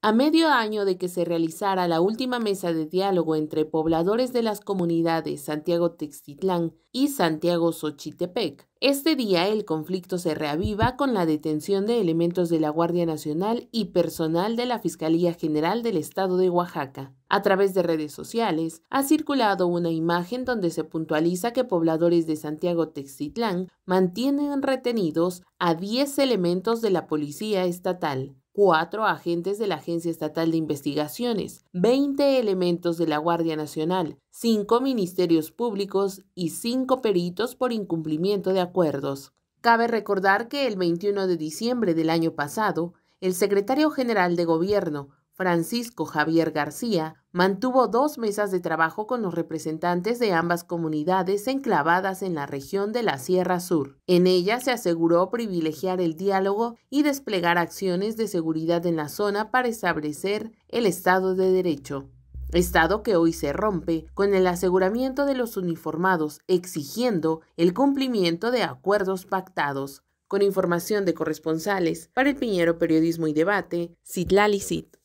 A medio año de que se realizara la última mesa de diálogo entre pobladores de las comunidades Santiago Textitlán y Santiago Xochitepec, este día el conflicto se reaviva con la detención de elementos de la Guardia Nacional y personal de la Fiscalía General del Estado de Oaxaca. A través de redes sociales ha circulado una imagen donde se puntualiza que pobladores de Santiago Textitlán mantienen retenidos a 10 elementos de la Policía Estatal cuatro agentes de la Agencia Estatal de Investigaciones, 20 elementos de la Guardia Nacional, cinco ministerios públicos y cinco peritos por incumplimiento de acuerdos. Cabe recordar que el 21 de diciembre del año pasado, el secretario general de Gobierno, Francisco Javier García, mantuvo dos mesas de trabajo con los representantes de ambas comunidades enclavadas en la región de la Sierra Sur. En ella se aseguró privilegiar el diálogo y desplegar acciones de seguridad en la zona para establecer el Estado de Derecho. Estado que hoy se rompe con el aseguramiento de los uniformados exigiendo el cumplimiento de acuerdos pactados. Con información de corresponsales para el Piñero Periodismo y Debate, Citlali Cit.